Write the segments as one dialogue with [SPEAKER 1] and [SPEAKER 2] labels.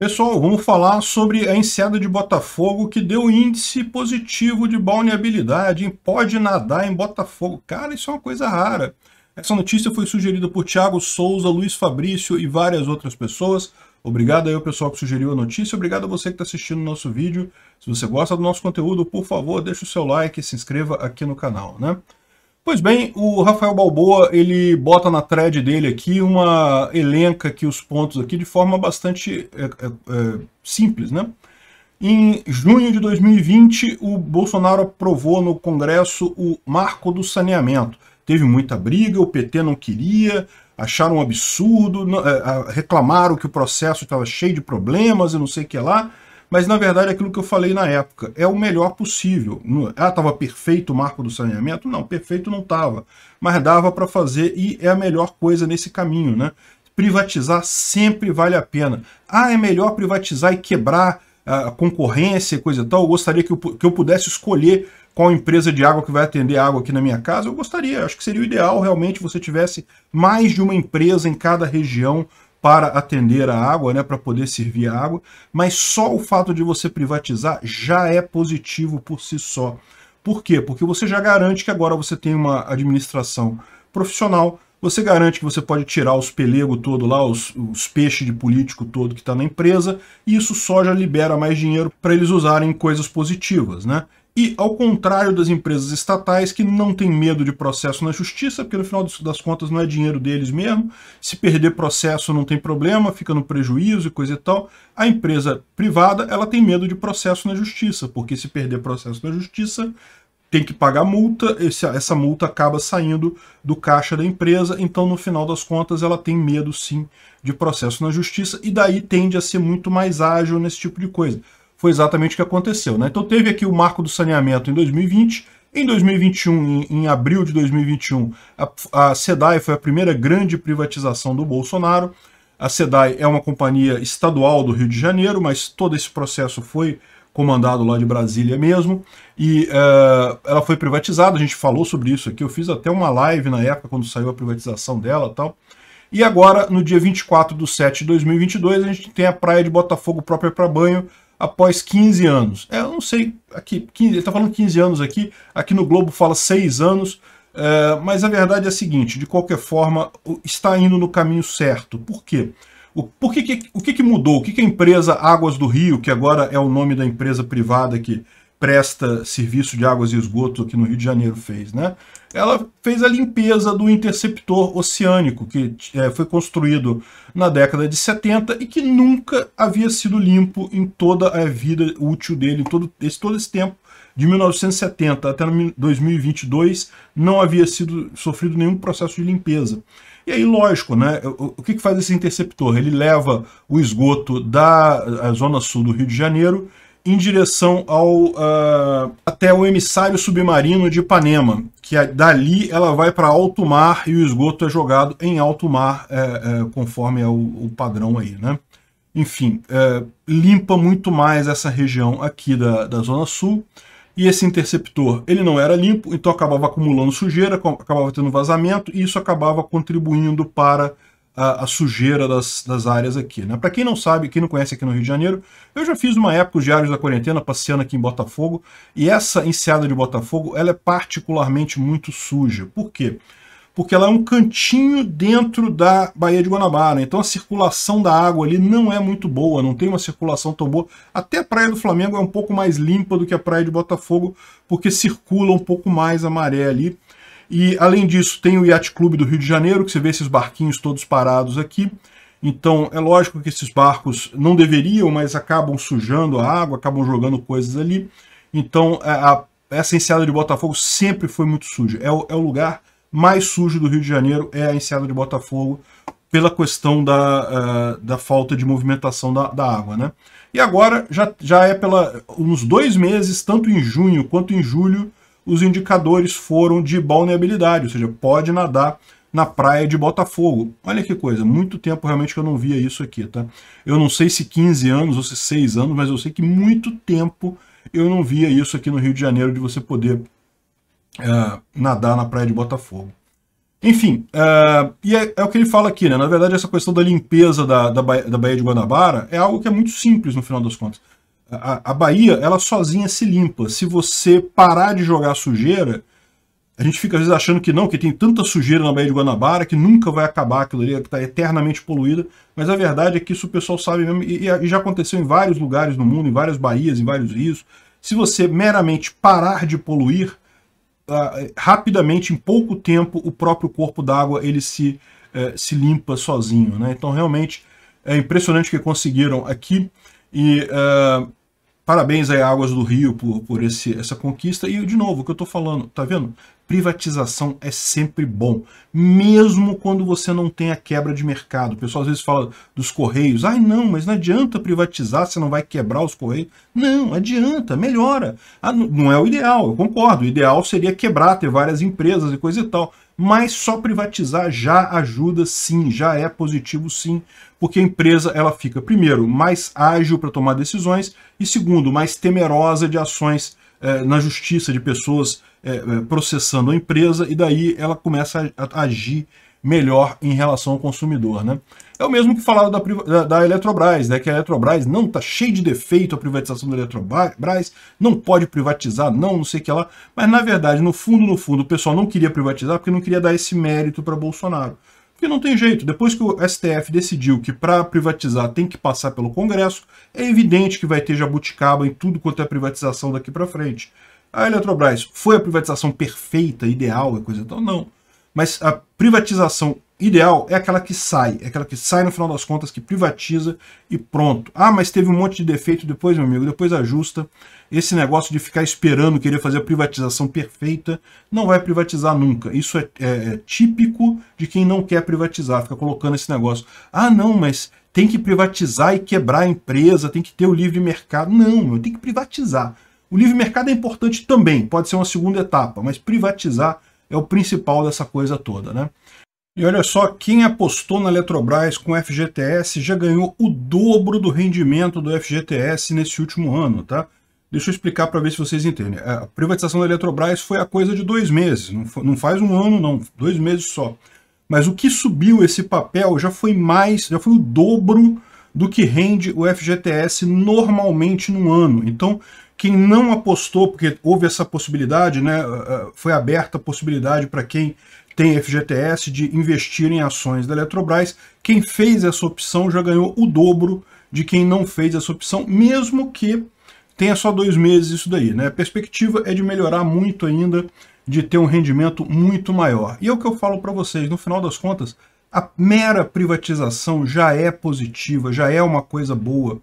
[SPEAKER 1] Pessoal, vamos falar sobre a enseada de Botafogo que deu índice positivo de balneabilidade em pode nadar em Botafogo. Cara, isso é uma coisa rara. Essa notícia foi sugerida por Thiago Souza, Luiz Fabrício e várias outras pessoas. Obrigado aí ao pessoal que sugeriu a notícia, obrigado a você que está assistindo o nosso vídeo. Se você gosta do nosso conteúdo, por favor, deixa o seu like e se inscreva aqui no canal, né? Pois bem, o Rafael Balboa, ele bota na thread dele aqui uma elenca aqui os pontos aqui de forma bastante é, é, é simples, né? Em junho de 2020, o Bolsonaro aprovou no Congresso o marco do saneamento. Teve muita briga, o PT não queria, acharam um absurdo, é, reclamaram que o processo estava cheio de problemas e não sei o que lá mas na verdade aquilo que eu falei na época, é o melhor possível. Ah, estava perfeito o marco do saneamento? Não, perfeito não estava, mas dava para fazer e é a melhor coisa nesse caminho, né? Privatizar sempre vale a pena. Ah, é melhor privatizar e quebrar ah, a concorrência e coisa e tal. Eu gostaria que eu, que eu pudesse escolher qual empresa de água que vai atender água aqui na minha casa. Eu gostaria, acho que seria o ideal realmente você tivesse mais de uma empresa em cada região para atender a água, né, para poder servir a água, mas só o fato de você privatizar já é positivo por si só. Por quê? Porque você já garante que agora você tem uma administração profissional, você garante que você pode tirar os pelegos todo lá, os, os peixes de político todo que está na empresa, e isso só já libera mais dinheiro para eles usarem coisas positivas, né? E, ao contrário das empresas estatais, que não têm medo de processo na justiça, porque no final das contas não é dinheiro deles mesmo, se perder processo não tem problema, fica no prejuízo e coisa e tal, a empresa privada ela tem medo de processo na justiça, porque se perder processo na justiça, tem que pagar multa, essa multa acaba saindo do caixa da empresa, então no final das contas ela tem medo sim de processo na justiça e daí tende a ser muito mais ágil nesse tipo de coisa foi exatamente o que aconteceu. Né? Então teve aqui o marco do saneamento em 2020, em 2021, em, em abril de 2021, a, a SEDAI foi a primeira grande privatização do Bolsonaro. A SEDAI é uma companhia estadual do Rio de Janeiro, mas todo esse processo foi comandado lá de Brasília mesmo, e uh, ela foi privatizada, a gente falou sobre isso aqui, eu fiz até uma live na época quando saiu a privatização dela e tal. E agora, no dia 24 de 7 de 2022, a gente tem a praia de Botafogo própria para banho, após 15 anos. É, eu não sei, aqui, 15, ele está falando 15 anos aqui, aqui no Globo fala 6 anos, é, mas a verdade é a seguinte, de qualquer forma, está indo no caminho certo. Por quê? O, por que, que, o que, que mudou? O que, que a empresa Águas do Rio, que agora é o nome da empresa privada que presta serviço de águas e esgoto aqui no Rio de Janeiro, fez? Né? ela fez a limpeza do interceptor oceânico que é, foi construído na década de 70 e que nunca havia sido limpo em toda a vida útil dele, todo esse, todo esse tempo, de 1970 até 2022, não havia sido sofrido nenhum processo de limpeza. E aí, lógico, né? O que, que faz esse interceptor? Ele leva o esgoto da zona sul do Rio de Janeiro em direção ao uh, até o emissário submarino de Ipanema, que dali ela vai para alto mar e o esgoto é jogado em alto mar, é, é, conforme é o, o, padrão aí, né? Enfim, é, limpa muito mais essa região aqui da, da Zona Sul, e esse interceptor ele não era limpo, então acabava acumulando sujeira, acabava tendo vazamento, e isso acabava contribuindo para a, a sujeira das, das, áreas aqui. Né? Para quem não sabe, quem não conhece aqui no Rio de Janeiro, eu já fiz uma época os Diários da Quarentena passeando aqui em Botafogo, e essa enseada de Botafogo ela é particularmente muito suja. Por quê? Porque ela é um cantinho dentro da Baía de Guanabara, né? então a circulação da água ali não é muito boa, não tem uma circulação tão boa. Até a Praia do Flamengo é um pouco mais limpa do que a Praia de Botafogo, porque circula um pouco mais a maré ali, e além disso, tem o Yacht Clube do Rio de Janeiro, que você vê esses barquinhos todos parados aqui. Então, é lógico que esses barcos não deveriam, mas acabam sujando a água, acabam jogando coisas ali. Então, a, é, a, essa enseada de Botafogo sempre foi muito suja. É o, é o lugar mais sujo do Rio de Janeiro, é a enseada de Botafogo, pela questão da, uh, da falta de movimentação da, da, água. Né? E agora já, já é pela uns dois meses, tanto em junho quanto em julho, os indicadores foram de balneabilidade, ou seja, pode nadar na praia de Botafogo. Olha que coisa, muito tempo realmente que eu não via isso aqui, tá? Eu não sei se 15 anos ou se 6 anos, mas eu sei que muito tempo eu não via isso aqui no Rio de Janeiro, de você poder uh, nadar na praia de Botafogo. Enfim, uh, e é, é, o que ele fala aqui, né? Na verdade, essa questão da limpeza da, da, Baía, da Baía de Guanabara é algo que é muito simples no final das contas. A, a Bahia, ela sozinha se limpa. Se você parar de jogar sujeira, a gente fica às vezes achando que não, que tem tanta sujeira na Baía de Guanabara que nunca vai acabar aquilo ali, que está eternamente poluída. Mas a verdade é que isso o pessoal sabe mesmo, e, e já aconteceu em vários lugares no mundo, em várias baías, em vários rios. Se você meramente parar de poluir, Uh, rapidamente, em pouco tempo, o próprio corpo d'água ele se, uh, se limpa sozinho. Né? Então, realmente, é impressionante o que conseguiram aqui. E eh, Parabéns aí, Águas do Rio, por, por esse, essa conquista. E, de novo, o que eu estou falando, tá vendo? Privatização é sempre bom, mesmo quando você não tem a quebra de mercado. O pessoal às vezes fala dos Correios. Ai, não, mas não adianta privatizar, você não vai quebrar os Correios. Não, adianta, melhora. Ah, não é o ideal, eu concordo. O ideal seria quebrar, ter várias empresas e coisa e tal mas só privatizar já ajuda sim, já é positivo sim, porque a empresa ela fica, primeiro, mais ágil para tomar decisões e, segundo, mais temerosa de ações eh, na justiça de pessoas eh, eh processando a empresa e daí ela começa a, a agir melhor em relação ao consumidor. Né? É o mesmo que falaram da, da, da Eletrobras, né? Que a Eletrobras não tá cheia de defeito a privatização da Eletrobras, não pode privatizar, não, não sei o que lá. Mas na verdade, no fundo, no fundo, o pessoal não queria privatizar porque não queria dar esse mérito para Bolsonaro. Porque não tem jeito, depois que o STF decidiu que para privatizar tem que passar pelo Congresso, é evidente que vai ter jabuticaba em tudo quanto é privatização daqui para frente. A Eletrobras foi a privatização perfeita, ideal é e coisa tal? Não. Mas a privatização ideal é aquela que sai, é aquela que sai no final das contas, que privatiza e pronto. Ah, mas teve um monte de defeito depois, meu amigo, depois ajusta. Esse negócio de ficar esperando querer fazer a privatização perfeita, não vai privatizar nunca. Isso é, é, é típico de quem não quer privatizar, fica colocando esse negócio. Ah, não, mas tem que privatizar e quebrar a empresa, tem que ter o livre mercado. Não, tem que privatizar. O livre mercado é importante também, pode ser uma segunda etapa, mas privatizar é o principal dessa coisa toda, né? E olha só, quem apostou na Eletrobras com FGTS já ganhou o dobro do rendimento do FGTS nesse último ano, tá? Deixa eu explicar para ver se vocês entendem. A privatização da Eletrobras foi a coisa de dois meses, não, foi, não faz um ano não, dois meses só. Mas o que subiu esse papel já foi mais, já foi o dobro do que rende o FGTS normalmente num ano. Então, quem não apostou, porque houve essa possibilidade, né, foi aberta a possibilidade para quem tem FGTS de investir em ações da Eletrobras. Quem fez essa opção já ganhou o dobro de quem não fez essa opção, mesmo que tenha só dois meses isso daí. Né? A perspectiva é de melhorar muito ainda, de ter um rendimento muito maior. E é o que eu falo para vocês, no final das contas, a mera privatização já é positiva, já é uma coisa boa.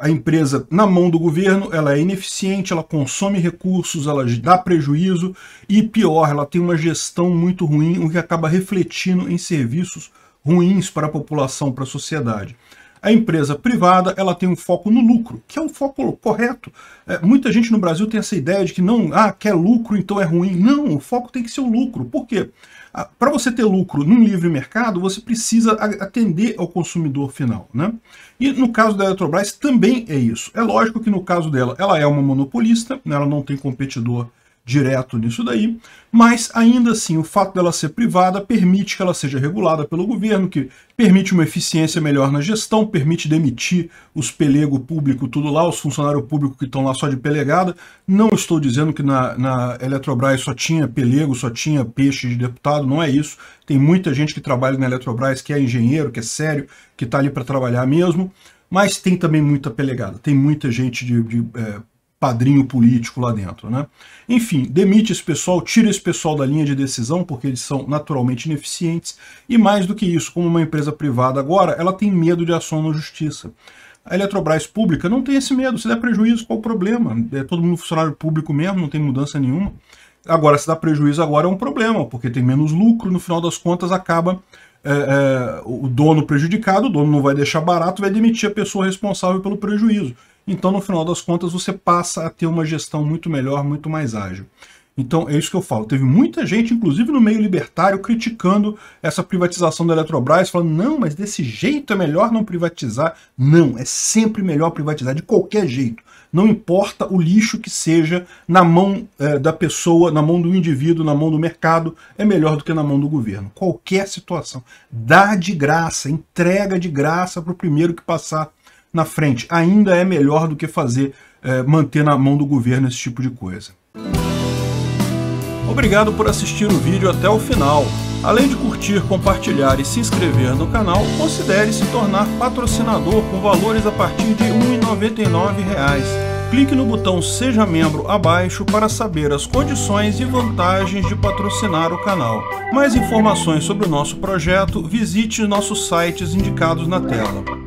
[SPEAKER 1] A empresa, na mão do governo, ela é ineficiente, ela consome recursos, ela dá prejuízo e, pior, ela tem uma gestão muito ruim, o que acaba refletindo em serviços ruins para a população, para a sociedade. A empresa privada ela tem um foco no lucro, que é o um foco correto. É, muita gente no Brasil tem essa ideia de que não, ah, quer lucro, então é ruim. Não, o foco tem que ser o lucro. Por quê? Para você ter lucro num livre mercado, você precisa atender ao consumidor final. Né? E no caso da Eletrobras também é isso. É lógico que no caso dela, ela é uma monopolista, né? ela não tem competidor direto nisso daí, mas ainda assim o fato dela ser privada permite que ela seja regulada pelo governo, que permite uma eficiência melhor na gestão, permite demitir os pelego público, tudo lá, os funcionários públicos que estão lá só de pelegada. Não estou dizendo que na, na Eletrobras só tinha pelego, só tinha peixe de deputado, não é isso. Tem muita gente que trabalha na Eletrobras que é engenheiro, que é sério, que está ali para trabalhar mesmo, mas tem também muita pelegada, tem muita gente de, de é, padrinho político lá dentro. Né? Enfim, demite esse pessoal, tira esse pessoal da linha de decisão, porque eles são naturalmente ineficientes, e mais do que isso, como uma empresa privada agora, ela tem medo de ação na justiça. A Eletrobras pública não tem esse medo, se der prejuízo, qual o problema? É todo mundo funcionário público mesmo, não tem mudança nenhuma. Agora, se dá prejuízo agora é um problema, porque tem menos lucro, no final das contas acaba é, é, o dono prejudicado, o dono não vai deixar barato, vai demitir a pessoa responsável pelo prejuízo. Então, no final das contas, você passa a ter uma gestão muito melhor, muito mais ágil. Então, é isso que eu falo. Teve muita gente, inclusive no meio libertário, criticando essa privatização da Eletrobras, falando, não, mas desse jeito é melhor não privatizar. Não, é sempre melhor privatizar, de qualquer jeito. Não importa o lixo que seja na mão é, da pessoa, na mão do indivíduo, na mão do mercado, é melhor do que na mão do governo. Qualquer situação. Dá de graça, entrega de graça para o primeiro que passar na frente. Ainda é melhor do que fazer, é, manter na mão do governo esse tipo de coisa. Obrigado por assistir o vídeo até o final. Além de curtir, compartilhar e se inscrever no canal, considere se tornar patrocinador com valores a partir de R$ 1,99 clique no botão Seja Membro abaixo para saber as condições e vantagens de patrocinar o canal. Mais informações sobre o nosso projeto, visite nossos sites indicados na tela.